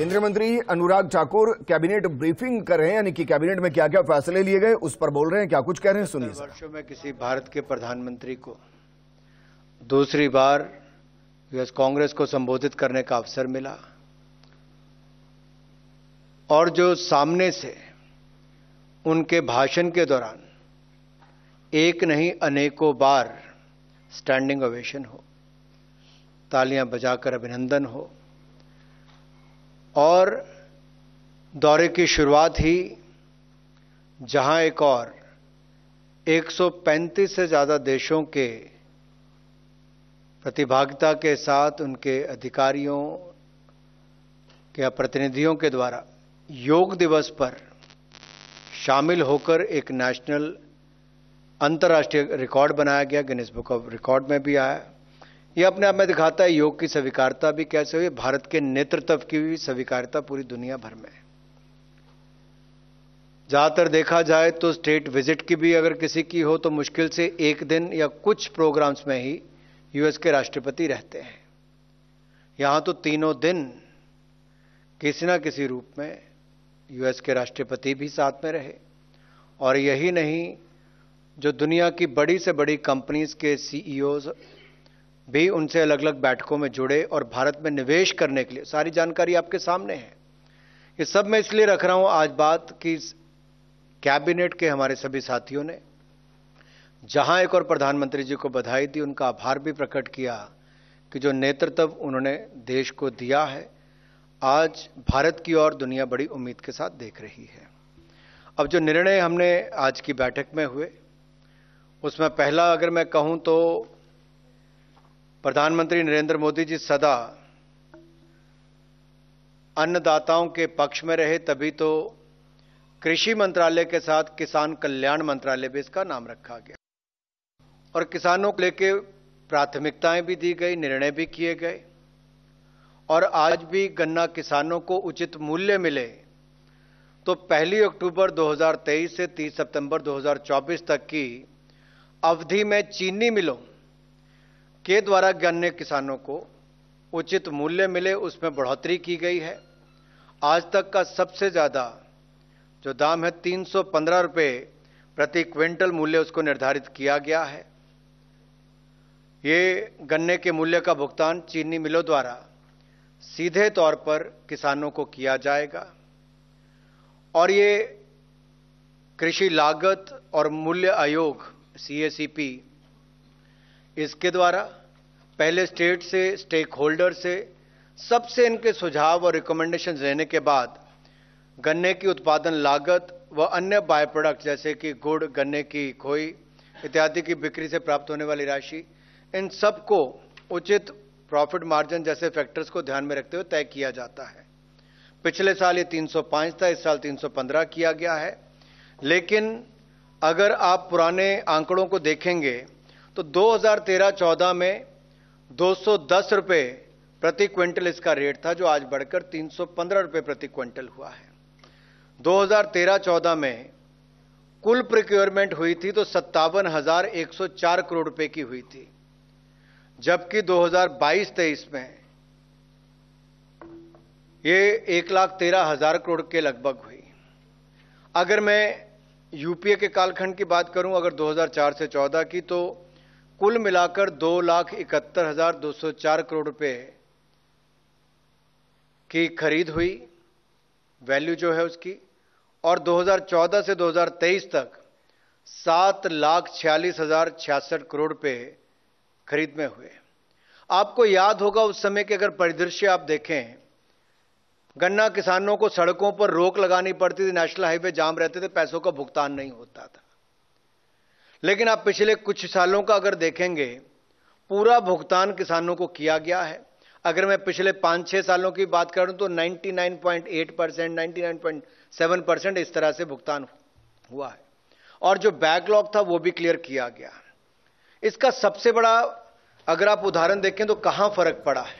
केंद्रीय मंत्री अनुराग Thakur cabinet briefing कर रहे हैं यानी कि कैबिनेट में क्या क्या फैसले लिए गए उस पर बोल रहे हैं क्या कुछ कह रहे हैं सुनिए वर्षों में किसी भारत के प्रधानमंत्री को दूसरी बार यूएस कांग्रेस को संबोधित करने का अवसर मिला और जो सामने से उनके भाषण के दौरान एक नहीं अनेकों बार स्टैंडिंग ओवेशन हो तालियां बजाकर अभिनंदन हो और दौरे की शुरुआत ही जहां एक और 135 से ज़्यादा देशों के प्रतिभागिता के साथ उनके अधिकारियों के प्रतिनिधियों के द्वारा योग दिवस पर शामिल होकर एक नेशनल अंतर्राष्ट्रीय रिकॉर्ड बनाया गया गिनीज बुक ऑफ रिकॉर्ड में भी आया ये अपने आप में दिखाता है योग की स्वीकारता भी कैसे हुई भारत के नेतृत्व की भी स्वीकारता पूरी दुनिया भर में ज़्यादातर देखा जाए तो स्टेट विजिट की भी अगर किसी की हो तो मुश्किल से एक दिन या कुछ प्रोग्राम्स में ही यूएस के राष्ट्रपति रहते हैं यहां तो तीनों दिन किसी ना किसी रूप में यूएस के राष्ट्रपति भी साथ में रहे और यही नहीं जो दुनिया की बड़ी से बड़ी कंपनीज के सीईओज भी उनसे अलग अलग बैठकों में जुड़े और भारत में निवेश करने के लिए सारी जानकारी आपके सामने है ये सब मैं इसलिए रख रहा हूं आज बात कि कैबिनेट के हमारे सभी साथियों ने जहां एक और प्रधानमंत्री जी को बधाई दी उनका आभार भी प्रकट किया कि जो नेतृत्व उन्होंने देश को दिया है आज भारत की ओर दुनिया बड़ी उम्मीद के साथ देख रही है अब जो निर्णय हमने आज की बैठक में हुए उसमें पहला अगर मैं कहूं तो प्रधानमंत्री नरेंद्र मोदी जी सदा अन्नदाताओं के पक्ष में रहे तभी तो कृषि मंत्रालय के साथ किसान कल्याण मंत्रालय भी इसका नाम रखा गया और किसानों को लेकर प्राथमिकताएं भी दी गई निर्णय भी किए गए और आज भी गन्ना किसानों को उचित मूल्य मिले तो पहली अक्टूबर 2023 से 30 सितंबर 2024 तक की अवधि में चीनी मिलों के द्वारा गन्ने किसानों को उचित मूल्य मिले उसमें बढ़ोतरी की गई है आज तक का सबसे ज़्यादा जो दाम है तीन सौ पंद्रह रुपये प्रति क्विंटल मूल्य उसको निर्धारित किया गया है ये गन्ने के मूल्य का भुगतान चीनी मिलों द्वारा सीधे तौर पर किसानों को किया जाएगा और ये कृषि लागत और मूल्य आयोग सी इसके द्वारा पहले स्टेट से स्टेक होल्डर से सबसे इनके सुझाव और रिकमेंडेशन लेने के बाद गन्ने की उत्पादन लागत व अन्य बाय प्रोडक्ट जैसे कि गुड़ गन्ने की खोई इत्यादि की बिक्री से प्राप्त होने वाली राशि इन सब को उचित प्रॉफिट मार्जिन जैसे फैक्टर्स को ध्यान में रखते हुए तय किया जाता है पिछले साल ये 305 था इस साल 315 किया गया है लेकिन अगर आप पुराने आंकड़ों को देखेंगे तो 2013-14 में 210 रुपए प्रति क्विंटल इसका रेट था जो आज बढ़कर 315 रुपए प्रति क्विंटल हुआ है 2013-14 में कुल प्रिक्योरमेंट हुई थी तो सत्तावन करोड़ रुपए की हुई थी जबकि 2022-23 में ये एक लाख तेरह हजार करोड़ के लगभग हुई अगर मैं यूपीए के कालखंड की बात करूं अगर 2004 से 14 की तो कुल मिलाकर दो लाख इकहत्तर हजार दो सौ चार करोड़ रुपए की खरीद हुई वैल्यू जो है उसकी और 2014 से 2023 तक सात लाख छियालीस हजार छियासठ करोड़ रुपए खरीद में हुए आपको याद होगा उस समय के अगर परिदृश्य आप देखें गन्ना किसानों को सड़कों पर रोक लगानी पड़ती थी नेशनल हाईवे जाम रहते थे पैसों का भुगतान नहीं होता था लेकिन आप पिछले कुछ सालों का अगर देखेंगे पूरा भुगतान किसानों को किया गया है अगर मैं पिछले पाँच छः सालों की बात करूं तो 99.8 परसेंट नाइन्टी परसेंट इस तरह से भुगतान हुआ है और जो बैकलॉग था वो भी क्लियर किया गया इसका सबसे बड़ा अगर आप उदाहरण देखें तो कहाँ फर्क पड़ा है